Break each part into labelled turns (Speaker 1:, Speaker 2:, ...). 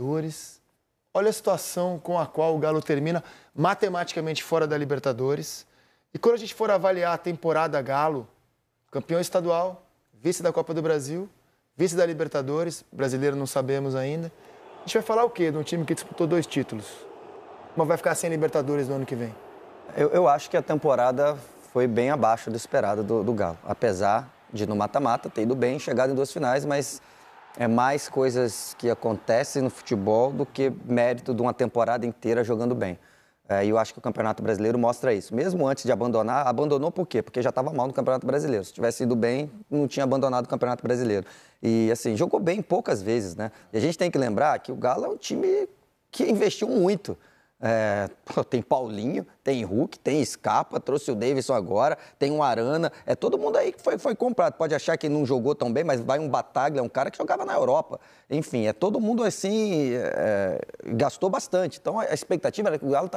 Speaker 1: Libertadores. Olha a situação com a qual o Galo termina matematicamente fora da Libertadores. E quando a gente for avaliar a temporada Galo, campeão estadual, vice da Copa do Brasil, vice da Libertadores, brasileiro não sabemos ainda.
Speaker 2: A gente vai falar o quê de um time que disputou dois títulos? Mas vai ficar sem Libertadores no ano que vem? Eu, eu acho que a temporada foi bem abaixo do esperado do, do Galo, apesar de no mata-mata ter ido bem, chegado em duas finais, mas é mais coisas que acontecem no futebol do que mérito de uma temporada inteira jogando bem. É, e eu acho que o Campeonato Brasileiro mostra isso. Mesmo antes de abandonar, abandonou por quê? Porque já estava mal no Campeonato Brasileiro. Se tivesse ido bem, não tinha abandonado o Campeonato Brasileiro. E, assim, jogou bem poucas vezes, né? E a gente tem que lembrar que o Galo é um time que investiu muito. É, tem Paulinho, tem Hulk, tem Scapa, trouxe o Davidson agora, tem um Arana. É todo mundo aí que foi, foi comprado. Pode achar que não jogou tão bem, mas vai um Bataglia, um cara que jogava na Europa. Enfim, é todo mundo assim, é, é gastou bastante. Então a expectativa era que o Galo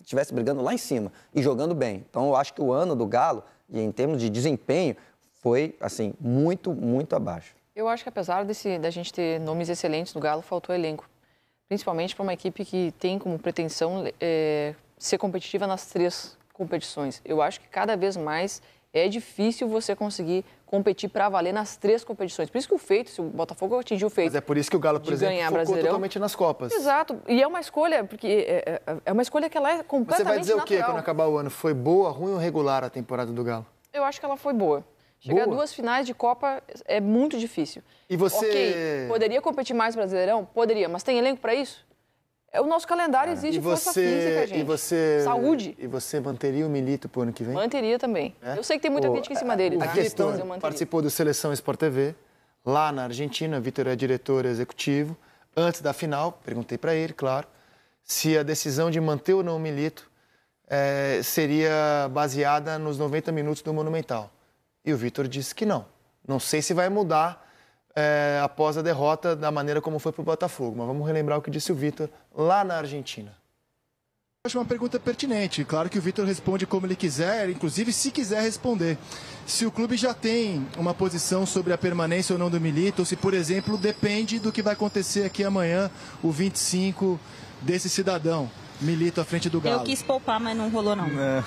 Speaker 2: estivesse tá brigando lá em cima e jogando bem. Então eu acho que o ano do Galo, em termos de desempenho, foi assim, muito, muito abaixo.
Speaker 3: Eu acho que apesar desse, da gente ter nomes excelentes no Galo, faltou elenco principalmente para uma equipe que tem como pretensão é, ser competitiva nas três competições. Eu acho que cada vez mais é difícil você conseguir competir para valer nas três competições. Por isso que o feito, se o Botafogo atingiu o feito. Mas
Speaker 1: é por isso que o Galo, por exemplo, ganhar focou Brasileirão. totalmente nas Copas. Exato.
Speaker 3: E é uma escolha, porque é, é uma escolha que ela é completamente Mas Você vai dizer natural. o quê quando
Speaker 1: acabar o ano? Foi boa, ruim ou regular a temporada do Galo?
Speaker 3: Eu acho que ela foi boa. Chegar Boa. a duas finais de Copa é muito difícil. E você. poderia competir mais Brasileirão? Poderia, mas tem elenco para isso? É, o nosso calendário ah, exige força você, física, gente. E você, Saúde.
Speaker 1: E você manteria o Milito pro ano que vem?
Speaker 3: Manteria também. É? Eu sei que tem muita gente crítica em cima dele. A tá? questão é participou
Speaker 1: do Seleção Sport TV, lá na Argentina. Vitor é diretor executivo. Antes da final, perguntei para ele, claro, se a decisão de manter ou não o Milito é, seria baseada nos 90 minutos do Monumental. E o Vitor disse que não. Não sei se vai mudar é, após a derrota da maneira como foi para o Botafogo, mas vamos relembrar o que disse o Vitor lá na Argentina. Acho uma pergunta pertinente. Claro que o Vitor responde como ele quiser, inclusive se quiser responder. Se o clube já tem uma posição sobre a permanência ou não do Milito, ou se, por exemplo, depende do que vai acontecer aqui amanhã, o 25 desse cidadão, Milito à frente do
Speaker 4: Galo. Eu quis
Speaker 2: poupar, mas não rolou não. É.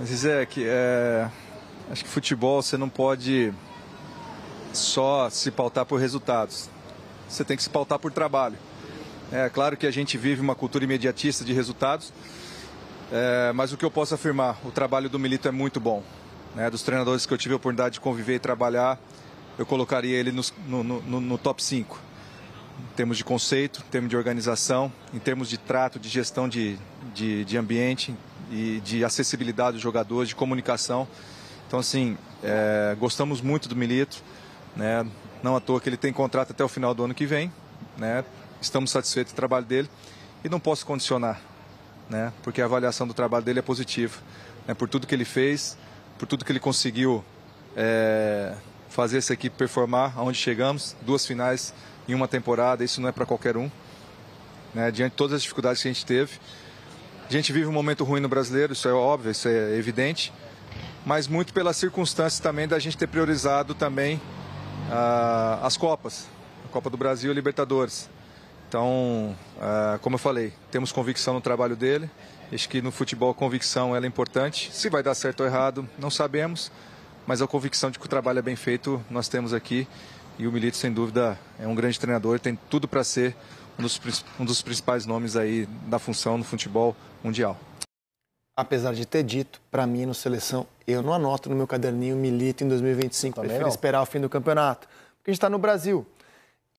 Speaker 4: Mas que é... Acho que futebol você não pode só se pautar por resultados. Você tem que se pautar por trabalho. É claro que a gente vive uma cultura imediatista de resultados, é, mas o que eu posso afirmar, o trabalho do Milito é muito bom. Né? Dos treinadores que eu tive a oportunidade de conviver e trabalhar, eu colocaria ele no, no, no, no top 5. Em termos de conceito, em termos de organização, em termos de trato, de gestão de, de, de ambiente e de acessibilidade dos jogadores, de comunicação. Então, assim, é, gostamos muito do Milito, né? Não à toa que ele tem contrato até o final do ano que vem, né? Estamos satisfeitos com o trabalho dele e não posso condicionar, né? Porque a avaliação do trabalho dele é positiva, né? Por tudo que ele fez, por tudo que ele conseguiu é, fazer essa equipe performar, aonde chegamos, duas finais em uma temporada, isso não é para qualquer um, né? Diante de todas as dificuldades que a gente teve, a gente vive um momento ruim no brasileiro, isso é óbvio, isso é evidente mas muito pela circunstância também da gente ter priorizado também ah, as Copas, a Copa do Brasil e Libertadores. Então, ah, como eu falei, temos convicção no trabalho dele. Acho que no futebol a convicção é importante. Se vai dar certo ou errado, não sabemos, mas a convicção de que o trabalho é bem feito nós temos aqui. E o Milito, sem dúvida, é um grande treinador, tem tudo para
Speaker 1: ser um dos, um dos principais nomes aí da função no futebol mundial apesar de ter dito, para mim no seleção, eu não anoto no meu caderninho milito em 2025. prefiro não. esperar o fim do campeonato. Porque a gente está no Brasil.